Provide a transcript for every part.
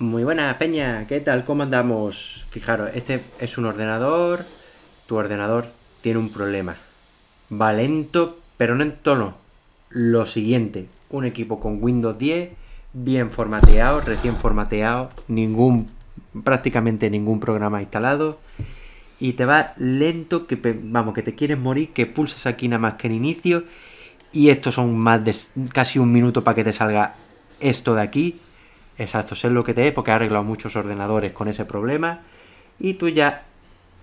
Muy buena, Peña, ¿qué tal? ¿Cómo andamos? Fijaros, este es un ordenador, tu ordenador tiene un problema. Va lento, pero no en tono. Lo siguiente, un equipo con Windows 10, bien formateado, recién formateado, ningún, prácticamente ningún programa instalado. Y te va lento, que vamos, que te quieres morir, que pulsas aquí nada más que en inicio. Y estos son más de casi un minuto para que te salga esto de aquí Exacto, sé lo que te es porque ha arreglado muchos ordenadores con ese problema y tú ya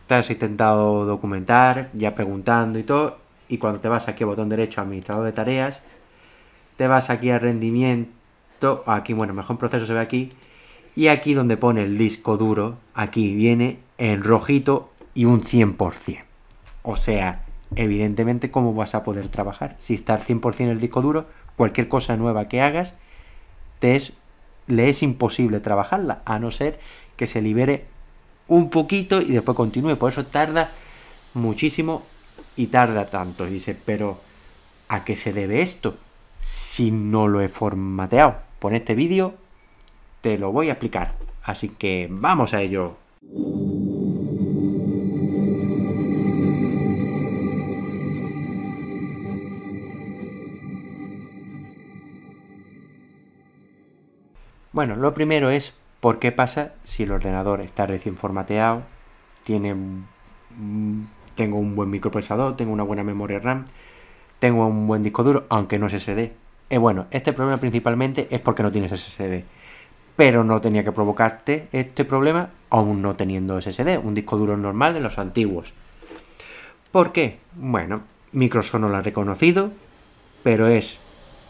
te has intentado documentar, ya preguntando y todo, y cuando te vas aquí a botón derecho administrador de tareas, te vas aquí a rendimiento, aquí, bueno, mejor proceso se ve aquí, y aquí donde pone el disco duro, aquí viene en rojito y un 100%. O sea, evidentemente, ¿cómo vas a poder trabajar? Si está al 100% el disco duro, cualquier cosa nueva que hagas, te es le es imposible trabajarla, a no ser que se libere un poquito y después continúe. Por eso tarda muchísimo y tarda tanto. dice, pero ¿a qué se debe esto? Si no lo he formateado. Por este vídeo te lo voy a explicar. Así que vamos a ello. Bueno, lo primero es por qué pasa si el ordenador está recién formateado, tengo un buen microprocesador, tengo una buena memoria RAM, tengo un buen disco duro, aunque no es SSD. Eh, bueno, este problema principalmente es porque no tienes SSD. Pero no tenía que provocarte este problema aún no teniendo SSD, un disco duro normal de los antiguos. ¿Por qué? Bueno, Microsoft no lo ha reconocido, pero es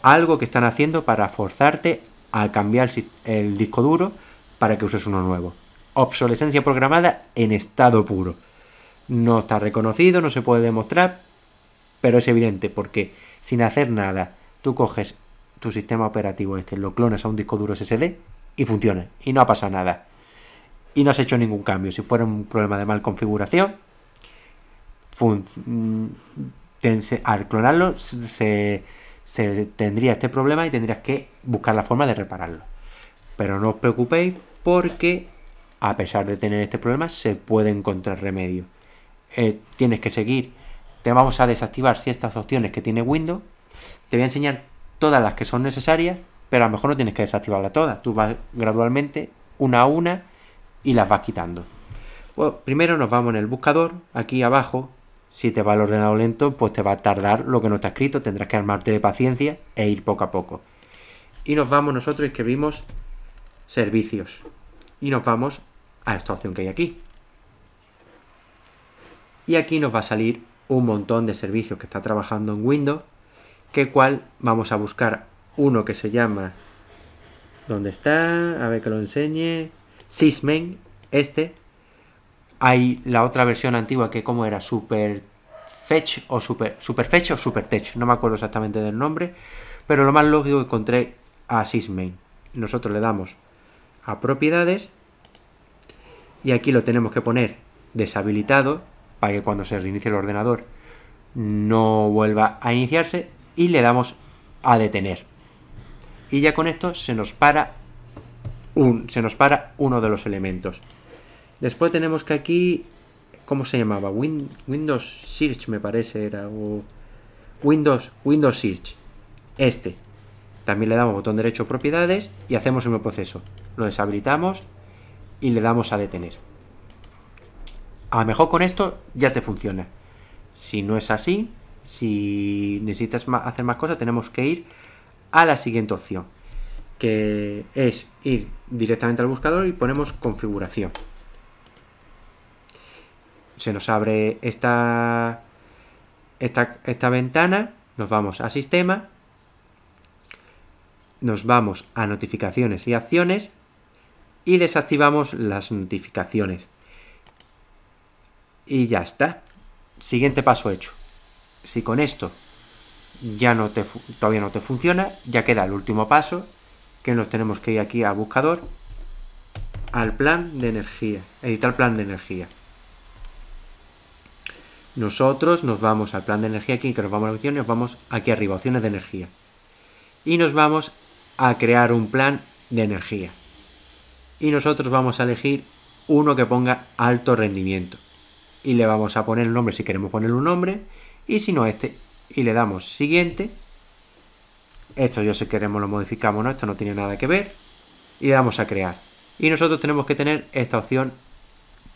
algo que están haciendo para forzarte al cambiar el, disco duro para que uses uno nuevo. Obsolescencia programada en estado puro. No está reconocido, no se puede demostrar, pero es evidente porque sin hacer nada, tú coges tu sistema operativo este, lo clonas a un disco duro SSD y funciona y no ha pasado nada. Y no has hecho ningún cambio. Si fuera un problema de mal configuración, mm, al clonarlo se, se tendría este problema y tendrías que buscar la forma de repararlo. Pero no os preocupéis porque a pesar de tener este problema se puede encontrar remedio. Eh, tienes que seguir. Te vamos a desactivar ciertas opciones que tiene Windows. Te voy a enseñar todas las que son necesarias, pero a lo mejor no tienes que desactivarlas todas. Tú vas gradualmente, una a una, y las vas quitando. primero nos vamos en el buscador, aquí abajo, si te va el ordenador lento, pues te va a tardar lo que no está escrito, tendrás que armarte de paciencia e ir poco a poco. Y nos vamos nosotros y escribimos servicios. Y nos vamos a esta opción que hay aquí. Y aquí nos va a salir un montón de servicios que está trabajando en Windows, que cual vamos a buscar uno que se llama... ¿Dónde está? A ver que lo enseñe. Sysmain, este, hay la otra versión antigua que como era Super Fetch o Super, Super Fetch o Super Tech, no me acuerdo exactamente del nombre, pero lo más lógico encontré a SysMain. Nosotros le damos a propiedades y aquí lo tenemos que poner deshabilitado para que cuando se reinicie el ordenador no vuelva a iniciarse y le damos a detener. Y ya con esto se nos para un, se nos para uno de los elementos. Después tenemos que aquí, ¿cómo se llamaba? Windows Search me parece era, o Windows, Windows Search, este. También le damos botón derecho propiedades y hacemos el mismo proceso. Lo deshabilitamos y le damos a detener. A lo mejor con esto ya te funciona. Si no es así, si necesitas hacer más cosas, tenemos que ir a la siguiente opción, que es ir directamente al buscador y ponemos configuración se nos abre esta, esta, ventana, nos vamos a sistema, nos vamos a notificaciones y acciones y desactivamos las notificaciones. Y ya está. Siguiente paso hecho. Si con esto ya no te, todavía no te funciona, ya queda el último paso, que nos tenemos que ir aquí a buscador, al plan de energía, editar plan de energía nosotros nos vamos al plan de energía aquí, que nos vamos a la opción, nos vamos aquí arriba, opciones de energía. Y nos vamos a crear un plan de energía. Y nosotros vamos a elegir uno que ponga alto rendimiento. Y le vamos a poner el nombre si queremos ponerle un nombre. Y si no, este. Y le damos siguiente. Esto yo si queremos lo modificamos, ¿no? Esto no tiene nada que ver. Y le damos a crear. Y nosotros tenemos que tener esta opción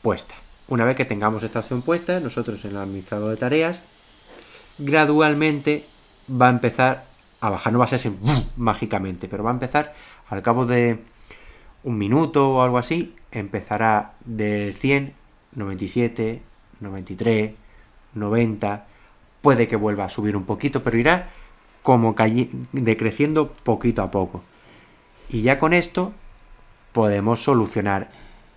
puesta. Una vez que tengamos esta opción puesta, nosotros en el administrador de tareas, gradualmente va a empezar a bajar. No va a ser así, mágicamente, pero va a empezar al cabo de un minuto o algo así, empezará del 100, 97, 93, 90. Puede que vuelva a subir un poquito, pero irá como decreciendo poquito a poco. Y ya con esto podemos solucionar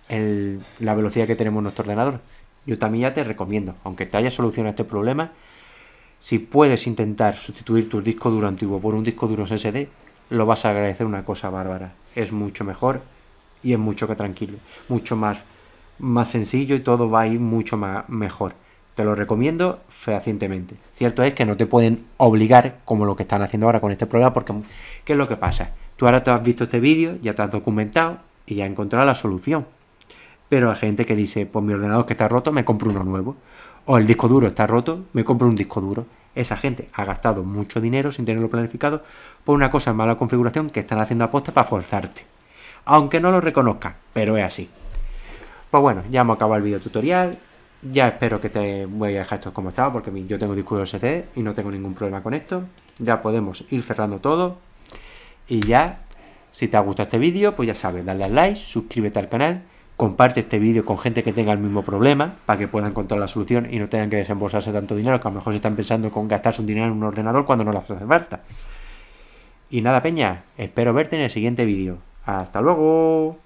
la velocidad que tenemos en nuestro ordenador. Yo también ya te recomiendo, aunque te haya solucionado este problema, si puedes intentar sustituir tu disco duro antiguo por un disco duro SSD, lo vas a agradecer una cosa bárbara. Es mucho mejor y es mucho que tranquilo, mucho más, más sencillo y todo va a ir mucho más mejor. Te lo recomiendo fehacientemente. Cierto es que no te pueden obligar como lo que están haciendo ahora con este programa, porque ¿qué es lo que pasa? Tú ahora te has visto este vídeo, ya te has documentado y ya has encontrado la solución. Pero hay gente que dice, pues mi ordenador que está roto, me compro uno nuevo. O el disco duro está roto, me compro un disco duro. Esa gente ha gastado mucho dinero sin tenerlo planificado por una cosa en mala configuración que están haciendo aposta para forzarte. Aunque no lo reconozca, pero es así. Pues bueno, ya hemos acabado el video tutorial. Ya espero que te voy a dejar esto como estaba porque yo tengo disco duro y no tengo ningún problema con esto. Ya podemos ir cerrando todo. Y ya, si te ha gustado este vídeo, pues ya sabes, dale al like, suscríbete al canal comparte este vídeo con gente que tenga el mismo problema para que puedan encontrar la solución y no tengan que desembolsarse tanto dinero, que a lo mejor se están pensando con gastarse un dinero en un ordenador cuando no las hace falta. Y nada, Peña, espero verte en el siguiente vídeo. Hasta luego.